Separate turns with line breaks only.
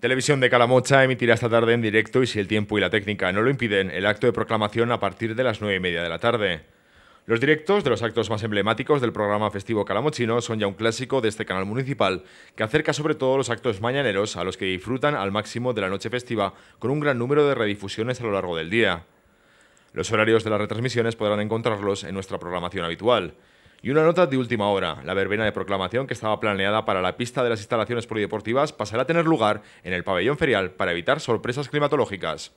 Televisión de Calamocha emitirá esta tarde en directo y si el tiempo y la técnica no lo impiden, el acto de proclamación a partir de las nueve y media de la tarde. Los directos de los actos más emblemáticos del programa festivo calamochino son ya un clásico de este canal municipal, que acerca sobre todo los actos mañaneros a los que disfrutan al máximo de la noche festiva con un gran número de redifusiones a lo largo del día. Los horarios de las retransmisiones podrán encontrarlos en nuestra programación habitual. Y una nota de última hora. La verbena de proclamación que estaba planeada para la pista de las instalaciones polideportivas pasará a tener lugar en el pabellón ferial para evitar sorpresas climatológicas.